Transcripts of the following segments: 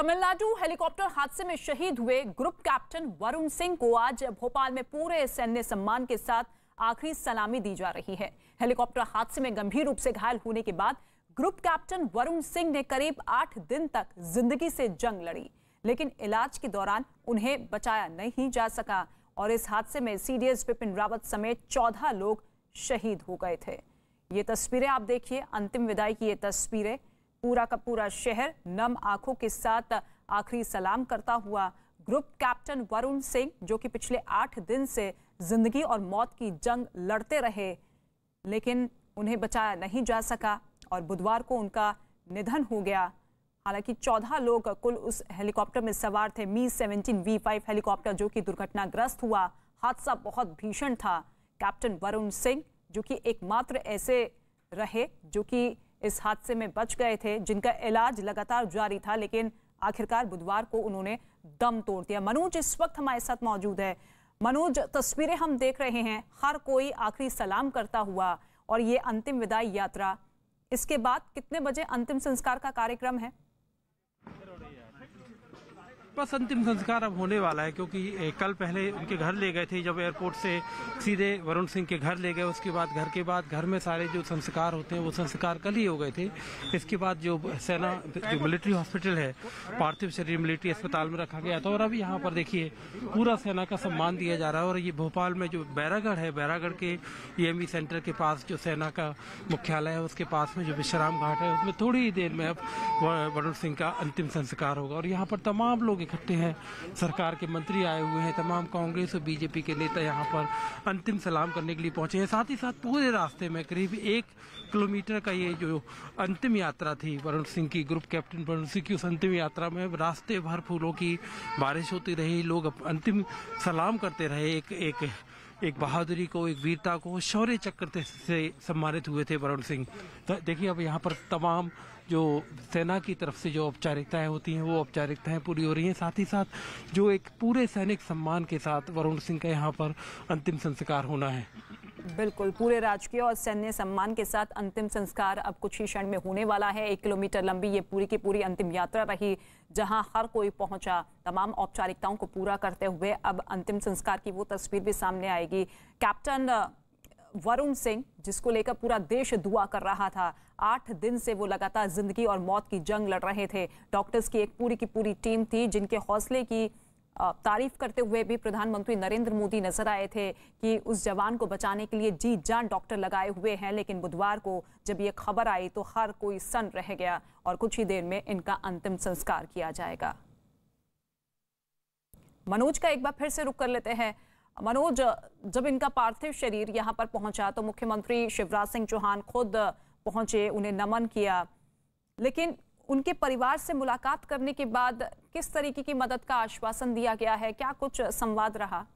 Tamil Nadu helicopter हादसे में शहीद हुए ग्रुप कैप्टन वरुण सिंह को आज भोपाल में पूरे सैन्य सम्मान के साथ आखिरी सलामी दी जा रही है हेलीकॉप्टर हादसे में गंभीर रूप से घायल होने के बाद ग्रुप कैप्टन वरुण सिंह ने करीब आठ दिन तक जिंदगी से जंग लड़ी लेकिन इलाज के दौरान उन्हें बचाया नहीं जा सका और इस हादसे में सीडीएस बिपिन रावत समेत चौदह लोग शहीद हो गए थे ये तस्वीरें आप देखिए अंतिम विदाई की ये तस्वीरें पूरा का पूरा शहर नम आंखों के साथ आखिरी सलाम करता हुआ ग्रुप कैप्टन वरुण सिंह जो कि पिछले आठ दिन से जिंदगी और मौत की जंग लड़ते रहे लेकिन उन्हें बचाया नहीं जा सका और बुधवार को उनका निधन हो गया हालांकि 14 लोग कुल उस हेलीकॉप्टर में सवार थे मी 17 वी फाइव हेलीकॉप्टर जो कि दुर्घटनाग्रस्त हुआ हादसा बहुत भीषण था कैप्टन वरुण सिंह जो कि एकमात्र ऐसे रहे जो कि इस हादसे में बच गए थे जिनका इलाज लगातार जारी था लेकिन आखिरकार बुधवार को उन्होंने दम तोड़ दिया मनोज इस वक्त हमारे साथ मौजूद है मनोज तस्वीरें हम देख रहे हैं हर कोई आखिरी सलाम करता हुआ और ये अंतिम विदाई यात्रा इसके बाद कितने बजे अंतिम संस्कार का कार्यक्रम है बस अंतिम संस्कार अब होने वाला है क्योंकि कल पहले उनके घर ले गए थे जब एयरपोर्ट से सीधे वरुण सिंह के घर ले गए उसके बाद घर के बाद घर में सारे जो संस्कार होते हैं वो संस्कार कल ही हो गए थे इसके बाद जो सेना जो मिलिट्री हॉस्पिटल है पार्थिव शरीर मिलिट्री अस्पताल में रखा गया था और अभी यहाँ पर देखिए पूरा सेना का सम्मान दिया जा रहा है और ये भोपाल में जो बैरागढ़ है बैरागढ़ के ई e सेंटर e के पास जो सेना का मुख्यालय है उसके पास में जो विश्राम घाट है उसमें थोड़ी ही देर में अब वरुण सिंह का अंतिम संस्कार होगा और यहाँ पर तमाम लोग लोग इकट्ठे हैं सरकार के मंत्री आए हुए हैं तमाम कांग्रेस और बीजेपी के नेता यहाँ पर अंतिम सलाम करने के लिए पहुंचे हैं साथ ही साथ पूरे रास्ते में करीब एक किलोमीटर का ये जो अंतिम यात्रा थी वरुण सिंह की ग्रुप कैप्टन वरुण सिंह की उस अंतिम यात्रा में रास्ते भर फूलों की बारिश होती रही लोग अंतिम सलाम करते रहे एक एक एक बहादुरी को एक वीरता को शौर्य चक्र से सम्मानित हुए थे वरुण सिंह तो देखिए अब यहाँ पर तमाम जो सेना की तरफ से जो औपचारिकताएं होती हैं वो औपचारिकताएं पूरी हो रही हैं साथ ही साथ जो एक पूरे सैनिक सम्मान के साथ वरुण सिंह का यहाँ पर अंतिम संस्कार होना है बिल्कुल पूरे राजकीय और सैन्य सम्मान के साथ अंतिम संस्कार अब कुछ ही क्षण में होने वाला है एक किलोमीटर लंबी ये पूरी की पूरी अंतिम यात्रा रही जहां हर कोई पहुंचा तमाम औपचारिकताओं को पूरा करते हुए अब अंतिम संस्कार की वो तस्वीर भी सामने आएगी कैप्टन वरुण सिंह जिसको लेकर पूरा देश दुआ कर रहा था आठ दिन से वो लगातार जिंदगी और मौत की जंग लड़ रहे थे डॉक्टर्स की एक पूरी की पूरी टीम थी जिनके हौसले की तारीफ करते हुए भी प्रधानमंत्री नरेंद्र मोदी नजर आए थे कि उस जवान को बचाने के लिए जी जान डॉक्टर लगाए हुए हैं लेकिन बुधवार को जब ये खबर आई तो हर कोई सन रह गया और कुछ ही देर में इनका अंतिम संस्कार किया जाएगा मनोज का एक बार फिर से रुक कर लेते हैं मनोज जब इनका पार्थिव शरीर यहां पर पहुंचा तो मुख्यमंत्री शिवराज सिंह चौहान खुद पहुंचे उन्हें नमन किया लेकिन उनके परिवार से मुलाकात करने के बाद किस तरीके की मदद का आश्वासन दिया गया है क्या कुछ संवाद रहा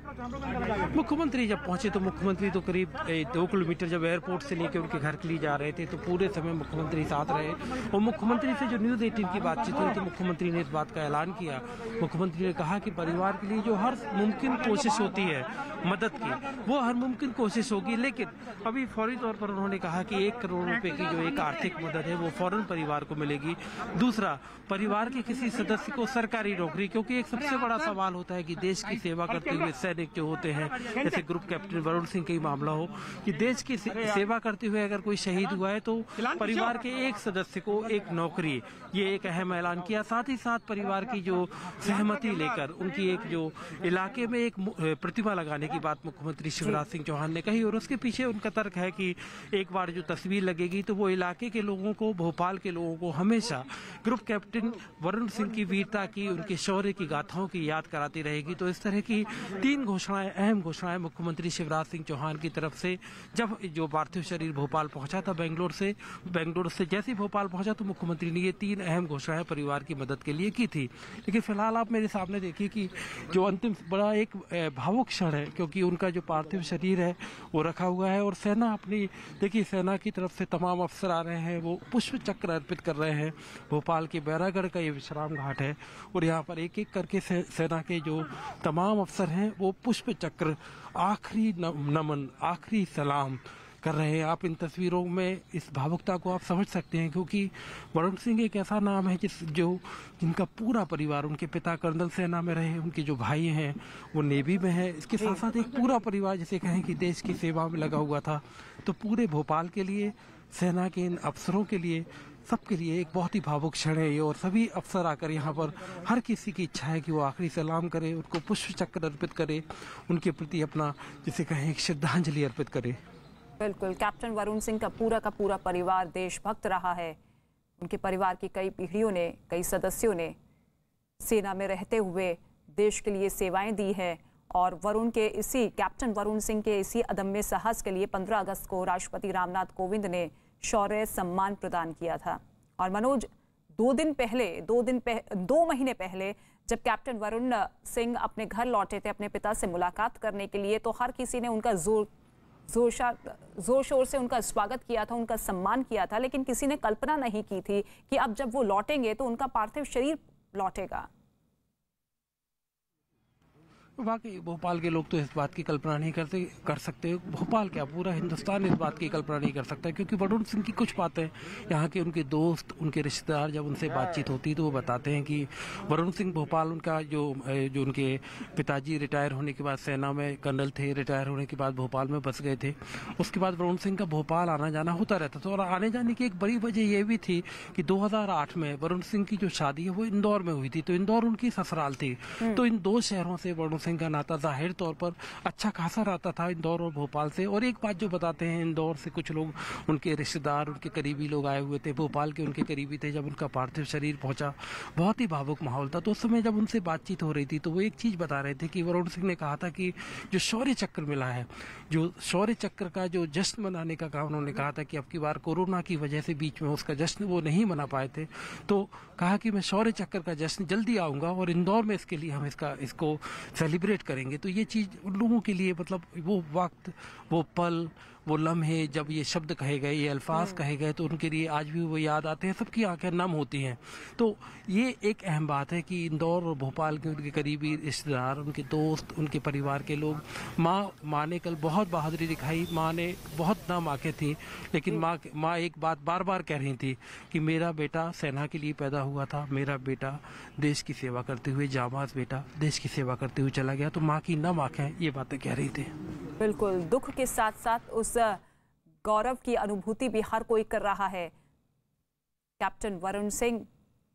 मुख्यमंत्री जब पहुंचे तो मुख्यमंत्री तो करीब दो किलोमीटर जब एयरपोर्ट से लेकर उनके घर के लिए जा रहे थे तो पूरे समय मुख्यमंत्री साथ रहे और मुख्यमंत्री से जो न्यूज़ एटीन की बातचीत हुई तो मुख्यमंत्री ने इस बात का ऐलान किया मुख्यमंत्री ने कहा कि परिवार के लिए जो हर मुमकिन कोशिश होती है मदद की वो हर मुमकिन कोशिश होगी लेकिन अभी फौरी तौर पर उन्होंने कहा कि एक करोड़ रुपये की जो एक आर्थिक मदद है वो फौरन परिवार को मिलेगी दूसरा परिवार के किसी सदस्य को सरकारी नौकरी क्योंकि एक सबसे बड़ा सवाल होता है कि देश की सेवा करते हुए सैनिक जो होते हैं जैसे ग्रुप कैप्टन वरुण सिंह का ही मामला हो कि देश की सेवा करते हुए अगर कोई शहीद हुआ है तो परिवार के एक सदस्य को एक नौकरी ये एक अहम ऐलान किया साथ ही साथ परिवार की जो सहमति लेकर उनकी एक जो इलाके में एक प्रतिमा लगाने की बात मुख्यमंत्री शिवराज सिंह चौहान ने कही और उसके पीछे उनका तर्क है कि एक बार जो तस्वीर लगेगी तो वो इलाके के लोगों को भोपाल के लोगों को हमेशा ग्रुप कैप्टन वरुण सिंह की वीरता की उनके शौर्य की गाथाओं की याद कराती रहेगी तो इस तरह की तीन तीन घोषणाएं अहम घोषणाएं मुख्यमंत्री शिवराज सिंह चौहान की तरफ से जब जो पार्थिव शरीर भोपाल पहुंचा था बेंगलोर से बेंगलोर से जैसे ही भोपाल पहुंचा तो मुख्यमंत्री ने ये तीन अहम घोषणाएं परिवार की मदद के लिए की थी लेकिन फिलहाल आप मेरे सामने देखिए कि जो अंतिम बड़ा एक भावुक क्षण है क्योंकि उनका जो पार्थिव शरीर है वो रखा हुआ है और सेना अपनी देखिए सेना की तरफ से तमाम अफसर आ रहे हैं वो पुष्प चक्र अर्पित कर रहे हैं भोपाल के बैरागढ़ का ये विश्राम घाट है और यहाँ पर एक एक करके सेना के जो तमाम अफसर हैं वो पुष्प चक्र आखिरी नमन आखिरी सलाम कर रहे हैं आप इन तस्वीरों में इस भावुकता को आप समझ सकते हैं क्योंकि वरुण सिंह एक ऐसा नाम है जिस जो जिनका पूरा परिवार उनके पिता कर्नल सेना में रहे उनके जो भाई हैं वो नेवी में है इसके साथ साथ एक पूरा परिवार जिसे कहें कि देश की सेवा में लगा हुआ था तो पूरे भोपाल के लिए सेना के इन अफसरों के लिए सबके लिए एक बहुत ही भावुक क्षण है ये और सभी अफसर आकर यहाँ पर हर किसी की इच्छा है कि वो आखिरी सलाम करे उनको पुष्प चक्र अर्पित करे उनके प्रति अपना जिसे कहें श्रद्धांजलि अर्पित करे बिल्कुल कैप्टन वरुण सिंह का पूरा का पूरा परिवार देशभक्त रहा है उनके परिवार की कई पीढ़ियों ने कई सदस्यों ने सेना में रहते हुए देश के लिए सेवाएं दी हैं और वरुण के इसी कैप्टन वरुण सिंह के इसी अदम्य साहस के लिए 15 अगस्त को राष्ट्रपति रामनाथ कोविंद ने शौर्य सम्मान प्रदान किया था और मनोज दो दिन पहले दो दिन पह, दो महीने पहले जब कैप्टन वरुण सिंह अपने घर लौटे थे अपने पिता से मुलाकात करने के लिए तो हर किसी ने उनका जोर जोर जोर शोर से उनका स्वागत किया था उनका सम्मान किया था लेकिन किसी ने कल्पना नहीं की थी कि अब जब वो लौटेंगे तो उनका पार्थिव शरीर लौटेगा बाकी भोपाल के लोग तो इस बात की कल्पना नहीं करते कर सकते भोपाल क्या पूरा हिंदुस्तान इस बात की कल्पना नहीं कर सकता क्योंकि वरुण सिंह की कुछ बातें यहाँ के उनके दोस्त उनके रिश्तेदार जब उनसे बातचीत होती है तो वो बताते हैं कि वरुण सिंह भोपाल उनका जो जो उनके पिताजी रिटायर होने के बाद सेना में कर्नल थे रिटायर होने के बाद भोपाल में बस गए थे उसके बाद वरुण सिंह का भोपाल आना जाना होता रहता था और आने जाने की एक बड़ी वजह यह भी थी कि दो में वरुण सिंह की जो शादी है वो इंदौर में हुई थी तो इंदौर उनकी ससुराल थी हम्म। तो इन दो शहरों से वरुण सिंह सिंह का नाता जाहिर तौर पर अच्छा खासा रहता था इंदौर और भोपाल से और एक बात जो बताते हैं इंदौर से कुछ लोग उनके रिश्तेदार उनके करीबी लोग आए हुए थे भोपाल के उनके करीबी थे जब उनका पार्थिव शरीर पहुंचा बहुत ही भावुक माहौल था तो उस समय जब उनसे बातचीत हो रही थी तो वो एक चीज़ बता रहे थे कि वरुण सिंह ने कहा था कि जो शौर्य चक्र मिला है जो शौर्य चक्र का जो जश्न मनाने का काम उन्होंने कहा था कि अब की बार कोरोना की वजह से बीच में उसका जश्न वो नहीं मना पाए थे तो कहा कि मैं शौर्य चक्र का जश्न जल्दी आऊँगा और इंदौर में इसके लिए हम इसका इसको सेलिब्रेट सेलिब्रेट करेंगे तो ये चीज़ उन लोगों के लिए मतलब वो वक्त वो पल वो लम्हे जब ये शब्द कहे गए ये अल्फाज हम्म। कहे गए तो उनके लिए आज भी वो याद आते हैं सबकी आंखें नम होती हैं तो ये एक अहम बात है कि इंदौर और भोपाल के उनके करीबी रिश्तेदार उनके दोस्त उनके परिवार के लोग माँ माँ ने कल बहुत बहादुरी दिखाई माँ ने बहुत नम आँखें थी लेकिन हम्म। माँ माँ एक बात बार बार कह रही थी कि मेरा बेटा सेना के लिए पैदा हुआ था मेरा बेटा देश की सेवा करते हुए जाबाज बेटा देश की सेवा करते हुए चला गया तो माँ की नम आँखें ये बातें कह रही थी बिल्कुल दुख के साथ साथ उस उस गौरव की अनुभूति भी हर कोई कर रहा है कैप्टन वरुण सिंह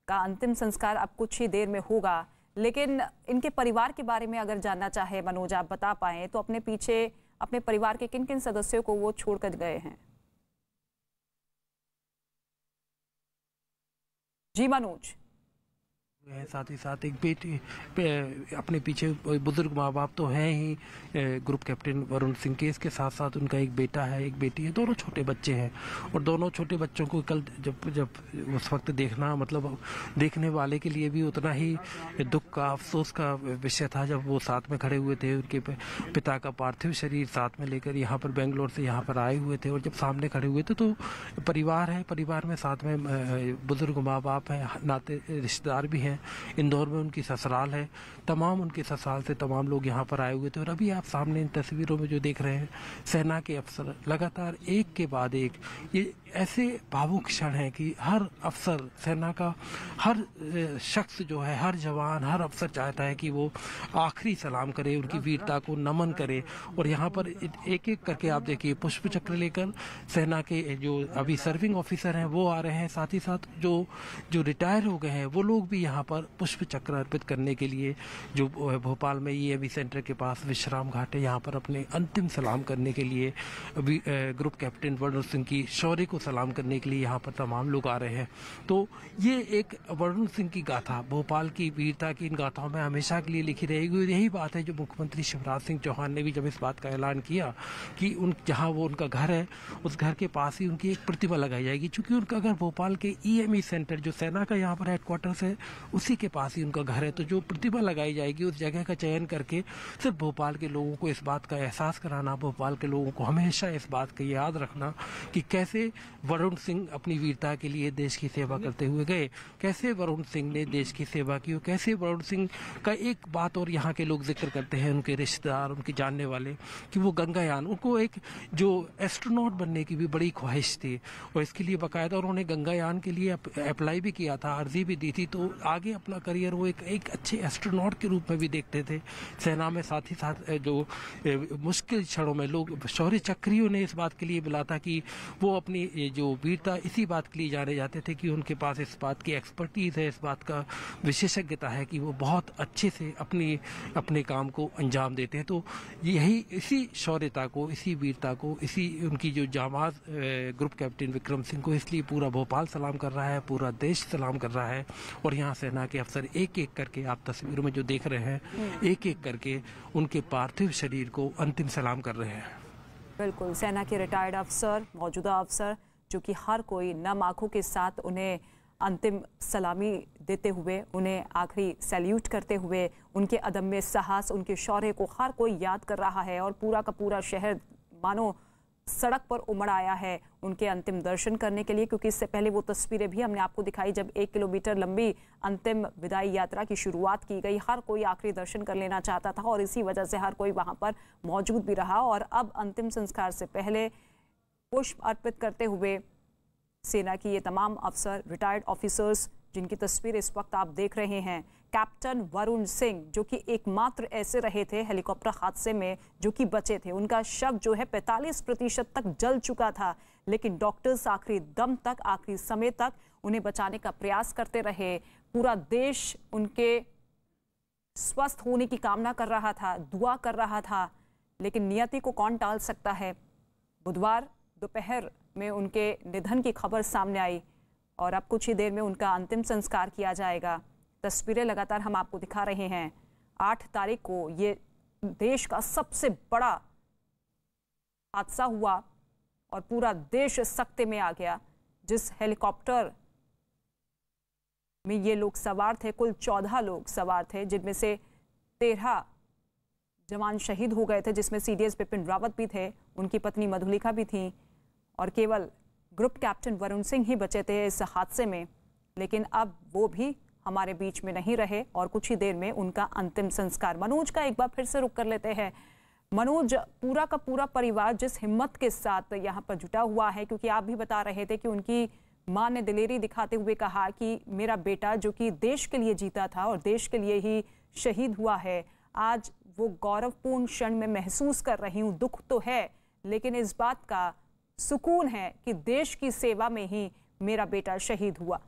का अंतिम संस्कार अब कुछ ही देर में होगा लेकिन इनके परिवार के बारे में अगर जानना चाहे मनोज आप बता पाए तो अपने पीछे अपने परिवार के किन किन सदस्यों को वो छोड़कर गए हैं जी मनोज साथ ही साथ एक बेटी अपने पीछे बुजुर्ग माँ बाप तो हैं ही ग्रुप कैप्टन वरुण सिंह के इसके साथ साथ उनका एक बेटा है एक बेटी है दोनों छोटे बच्चे हैं और दोनों छोटे बच्चों को कल जब जब उस वक्त देखना मतलब देखने वाले के लिए भी उतना ही दुख का अफसोस का विषय था जब वो साथ में खड़े हुए थे उनके पिता का पार्थिव शरीर साथ में लेकर यहाँ पर बेंगलोर से यहाँ पर आए हुए थे और जब सामने खड़े हुए थे तो परिवार है परिवार में साथ में बुजुर्ग माँ बाप हैं नाते रिश्तेदार भी हैं हैं इंदौर में उनकी ससुराल है तमाम उनके ससुराल से तमाम लोग यहाँ पर आए हुए थे और अभी आप सामने इन तस्वीरों में जो देख रहे हैं सेना के अफसर लगातार एक के बाद एक ये ऐसे भावुक क्षण हैं कि हर अफसर सेना का हर शख्स जो है हर जवान हर अफसर चाहता है कि वो आखिरी सलाम करे उनकी वीरता को नमन करे और यहाँ पर एक एक करके आप देखिए पुष्प चक्र लेकर सेना के जो अभी सर्विंग ऑफिसर हैं वो आ रहे हैं साथ ही साथ जो जो रिटायर हो गए हैं वो लोग भी यहाँ यहाँ पर पुष्प चक्र अर्पित करने के लिए जो भोपाल में ई एम सेंटर के पास विश्राम घाट है यहाँ पर अपने अंतिम सलाम करने के लिए ग्रुप कैप्टन वरुण सिंह की शौर्य को सलाम करने के लिए यहाँ पर तमाम लोग आ रहे हैं तो ये एक वरुण सिंह की गाथा भोपाल की वीरता की इन गाथाओं में हमेशा के लिए लिखी रहेगी और यही बात है जो मुख्यमंत्री शिवराज सिंह चौहान ने भी जब इस बात का ऐलान किया कि उन जहाँ वो उनका घर है उस घर के पास ही उनकी एक प्रतिमा लगाई जाएगी चूंकि उनका घर भोपाल के ई e सेंटर जो सेना का यहाँ पर हेडक्वार्टर्स है उसी के पास ही उनका घर है तो जो प्रतिभा लगाई जाएगी उस जगह का चयन करके सिर्फ भोपाल के लोगों को इस बात का एहसास कराना भोपाल के लोगों को हमेशा इस बात का याद रखना कि कैसे वरुण सिंह अपनी वीरता के लिए देश की सेवा करते हुए गए कैसे वरुण सिंह ने देश की सेवा की और कैसे वरुण सिंह का एक बात और यहाँ के लोग जिक्र करते हैं उनके रिश्तेदार उनके जानने वाले कि वो गंगायान उनको एक जो एस्ट्रोनॉट बनने की भी बड़ी ख्वाहिश थी और इसके लिए बाकायदा उन्होंने गंगायान के लिए अप्लाई भी किया था अर्जी भी दी थी तो आगे आगे अपना करियर वो एक एक अच्छे एस्ट्रोनॉट के रूप में भी देखते थे सेना में साथ ही साथ जो मुश्किल क्षणों में लोग शौर्य चक्रियों ने इस बात के लिए बुला था कि वो अपनी जो वीरता इसी बात के लिए जाने जाते थे कि उनके पास इस बात की एक्सपर्टीज़ है इस बात का विशेषज्ञता है कि वो बहुत अच्छे से अपनी अपने काम को अंजाम देते हैं तो यही इसी शौर्यता को इसी वीरता को इसी उनकी जो जामाज ग्रुप कैप्टन विक्रम सिंह को इसलिए पूरा भोपाल सलाम कर रहा है पूरा देश सलाम कर रहा है और यहाँ से सेना के अफसर एक एक करके आप तस्वीरों में जो देख रहे हैं हम्म। एक एक करके उनके पार्थिव शरीर को अंतिम सलाम कर रहे हैं बिल्कुल सेना के रिटायर्ड अफसर मौजूदा अफसर जो कि हर कोई नम आँखों के साथ उन्हें अंतिम सलामी देते हुए उन्हें आखिरी सैल्यूट करते हुए उनके अदम्य साहस उनके शौर्य को हर कोई याद कर रहा है और पूरा का पूरा शहर मानो सड़क पर उमड़ आया है उनके अंतिम दर्शन करने के लिए क्योंकि इससे पहले वो तस्वीरें भी हमने आपको दिखाई जब एक किलोमीटर लंबी अंतिम विदाई यात्रा की शुरुआत की गई हर कोई आखिरी दर्शन कर लेना चाहता था और इसी वजह से हर कोई वहाँ पर मौजूद भी रहा और अब अंतिम संस्कार से पहले पुष्प अर्पित करते हुए सेना की ये तमाम अफसर रिटायर्ड ऑफिसर्स जिनकी तस्वीर इस वक्त आप देख रहे हैं कैप्टन वरुण सिंह जो कि एकमात्र ऐसे रहे थे हेलीकॉप्टर हादसे में जो कि बचे थे उनका शव जो है 45 प्रतिशत तक जल चुका था लेकिन डॉक्टर्स आखिरी दम तक आखिरी समय तक उन्हें बचाने का प्रयास करते रहे पूरा देश उनके स्वस्थ होने की कामना कर रहा था दुआ कर रहा था लेकिन नियति को कौन टाल सकता है बुधवार दोपहर में उनके निधन की खबर सामने आई और अब कुछ ही देर में उनका अंतिम संस्कार किया जाएगा तस्वीरें लगातार हम आपको दिखा रहे हैं आठ तारीख को ये देश का सबसे बड़ा हादसा हुआ और पूरा देश सख्ते में आ गया जिस हेलीकॉप्टर में ये लोग सवार थे कुल चौदह लोग सवार थे जिनमें से तेरह जवान शहीद हो गए थे जिसमें सीडीएस बिपिन रावत भी थे उनकी पत्नी मधुलिका भी थी और केवल ग्रुप कैप्टन वरुण सिंह ही बचे थे इस हादसे में लेकिन अब वो भी हमारे बीच में नहीं रहे और कुछ ही देर में उनका अंतिम संस्कार मनोज का एक बार फिर से रुक कर लेते हैं मनोज पूरा का पूरा परिवार जिस हिम्मत के साथ यहाँ पर जुटा हुआ है क्योंकि आप भी बता रहे थे कि उनकी माँ ने दिलेरी दिखाते हुए कहा कि मेरा बेटा जो कि देश के लिए जीता था और देश के लिए ही शहीद हुआ है आज वो गौरवपूर्ण क्षण में महसूस कर रही हूँ दुख तो है लेकिन इस बात का सुकून है कि देश की सेवा में ही मेरा बेटा शहीद हुआ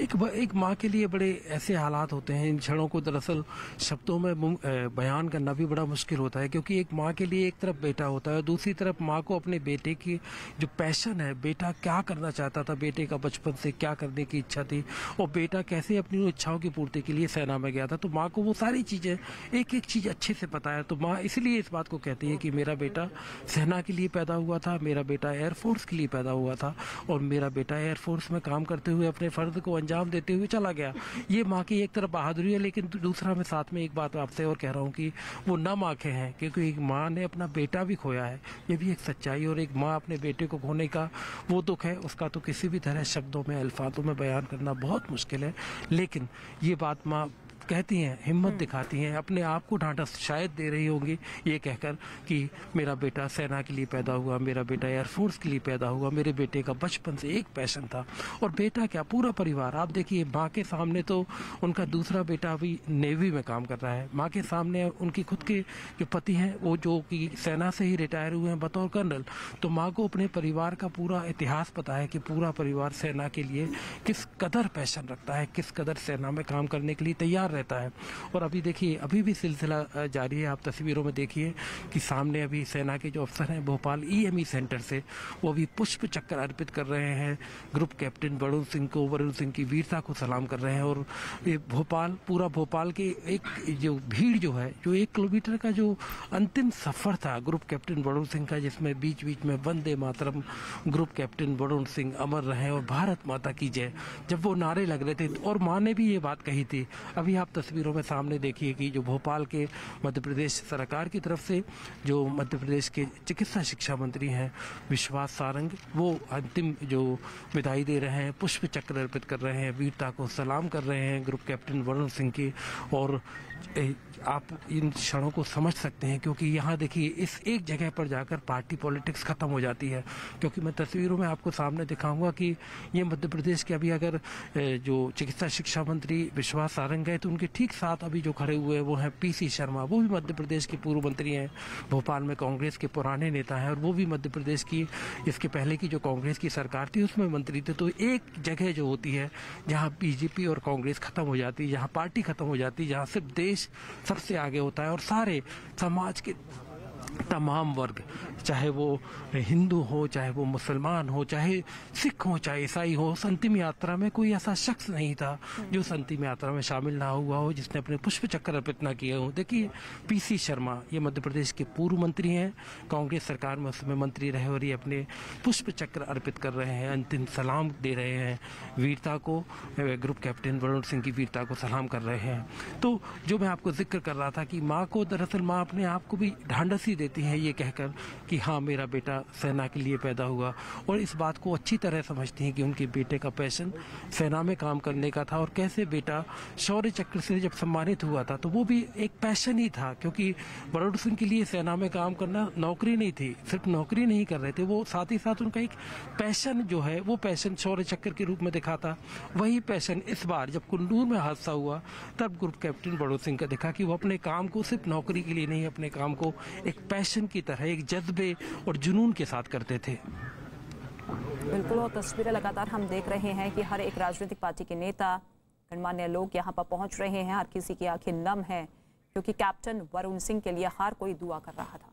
एक एक माँ के लिए बड़े ऐसे हालात होते हैं इन क्षणों को दरअसल शब्दों में बयान करना भी बड़ा मुश्किल होता है क्योंकि एक माँ के लिए एक तरफ बेटा होता है और दूसरी तरफ माँ को अपने बेटे की जो पैशन है बेटा क्या करना चाहता था बेटे का बचपन से क्या करने की इच्छा थी और बेटा कैसे अपनी इच्छाओं की पूर्ति के लिए सेना में गया था तो माँ को वो सारी चीज़ें एक एक चीज़ अच्छे से पता है तो माँ इसलिए इस बात को कहती है कि मेरा बेटा सेना के लिए पैदा हुआ था मेरा बेटा एयरफोर्स के लिए पैदा हुआ था और मेरा बेटा एयरफोर्स में काम करते हुए अपने फ़र्ज को अंजाम देते हुए चला गया ये माँ की एक तरफ बहादुरी है लेकिन दूसरा मैं साथ में एक बात आपसे और कह रहा हूँ कि वो माँ के हैं क्योंकि एक माँ ने अपना बेटा भी खोया है ये भी एक सच्चाई और एक माँ अपने बेटे को खोने का वो दुख है उसका तो किसी भी तरह शब्दों में अल्फाजों में बयान करना बहुत मुश्किल है लेकिन ये बात माँ कहती हैं हिम्मत हम्म। दिखाती हैं अपने आप को ढांटा शायद दे रही होंगी ये कहकर कि मेरा बेटा सेना के लिए पैदा हुआ मेरा बेटा एयरफोर्स के लिए पैदा हुआ मेरे बेटे का बचपन से एक पैशन था और बेटा क्या पूरा परिवार आप देखिए माँ के सामने तो उनका दूसरा बेटा अभी नेवी में काम कर रहा है माँ के सामने उनकी खुद के जो पति हैं वो जो कि सेना से ही रिटायर हुए हैं बतौर कर्नल तो माँ को अपने परिवार का पूरा इतिहास पता है कि पूरा परिवार सेना के लिए किस कदर पैशन रखता है किस कदर सेना में काम करने के लिए तैयार रहता रहता है और अभी देखिए अभी भी सिलसिला जारी है आप तस्वीरों में देखिए कि सामने अभी सेना के जो अफसर हैं Bhopal E e e centre से वो अभी पुष्प चक्कर अर्पित कर रहे हैं ग्रुप कैप्टन वरुण सिंह को वरुण सिंह की वीरता को सलाम कर रहे हैं और भोपाल पूरा भोपाल की एक जो भीड़ जो है जो एक किलोमीटर का जो अंतिम सफर था ग्रुप कैप्टन वरुण सिंह का जिसमें बीच बीच में वंदे मातरम ग्रुप कैप्टन वरुण सिंह अमर रहे और भारत माता की जय जब वो नारे लग रहे थे तो और माँ ने भी ये बात कही थी अभी आप तस्वीरों में सामने देखिए कि जो भोपाल के मध्य प्रदेश सरकार की तरफ से जो मध्य प्रदेश के चिकित्सा शिक्षा मंत्री हैं विश्वास सारंग वो अंतिम जो विदाई दे रहे हैं पुष्प चक्र अर्पित कर रहे हैं वीरता को सलाम कर रहे हैं ग्रुप कैप्टन वरुण सिंह की और आप इन क्षणों को समझ सकते हैं क्योंकि यहाँ देखिए इस एक जगह पर जाकर पार्टी पॉलिटिक्स ख़त्म हो जाती है क्योंकि मैं तस्वीरों में आपको सामने दिखाऊंगा कि ये मध्य प्रदेश के अभी अगर जो चिकित्सा शिक्षा मंत्री विश्वास सारंग गए तो उनके ठीक साथ अभी जो खड़े हुए हैं वो हैं पीसी शर्मा वो भी मध्य प्रदेश के पूर्व मंत्री हैं भोपाल में कांग्रेस के पुराने नेता हैं और वो भी मध्य प्रदेश की इसके पहले की जो कांग्रेस की सरकार थी उसमें मंत्री थे तो एक जगह जो होती है जहाँ बीजेपी और कांग्रेस ख़त्म हो जाती है जहाँ पार्टी ख़त्म हो जाती है जहाँ सिर्फ देश देश सबसे आगे होता है और सारे समाज के तमाम वर्ग चाहे वो हिंदू हो चाहे वो मुसलमान हो चाहे सिख हो चाहे ईसाई हो संतिम यात्रा में कोई ऐसा शख्स नहीं था जो संतिम यात्रा में शामिल ना हुआ हो जिसने अपने पुष्प चक्र अर्पित ना किए हो देखिए पीसी शर्मा ये मध्य प्रदेश के पूर्व मंत्री हैं कांग्रेस सरकार में उसमें मंत्री रहे और ये अपने पुष्प चक्र अर्पित कर रहे हैं अंतिम सलाम दे रहे हैं वीरता को ग्रुप कैप्टन वरुण सिंह की वीरता को सलाम कर रहे हैं तो जो मैं आपको जिक्र कर रहा था कि माँ को दरअसल माँ अपने आप को भी ढांढस ही देती हैं ये कहकर कि हाँ मेरा बेटा सेना के लिए पैदा हुआ और इस बात को अच्छी तरह समझती हैं कि उनके बेटे का पैशन सेना में काम करने का था और कैसे बेटा शौर्य चक्र से जब सम्मानित हुआ था तो वो भी एक पैशन ही था क्योंकि बरोड सिंह के लिए सेना में काम करना नौकरी नहीं थी सिर्फ नौकरी नहीं कर रहे थे वो साथ ही साथ उनका एक पैशन जो है वो पैशन शौर्य चक्र के रूप में दिखा था वही पैशन इस बार जब कुंडूर में हादसा हुआ तब ग्रुप कैप्टन बड़ो सिंह का दिखा कि वो अपने काम को सिर्फ नौकरी के लिए नहीं अपने काम को एक पैशन की तरह एक जज्बे और जुनून के साथ करते थे बिल्कुल और तस्वीरें लगातार हम देख रहे हैं कि हर एक राजनीतिक पार्टी के नेता गणमान्य लोग यहाँ पर पहुँच रहे हैं हर किसी की आंखें नम हैं क्योंकि कैप्टन वरुण सिंह के लिए हर कोई दुआ कर रहा था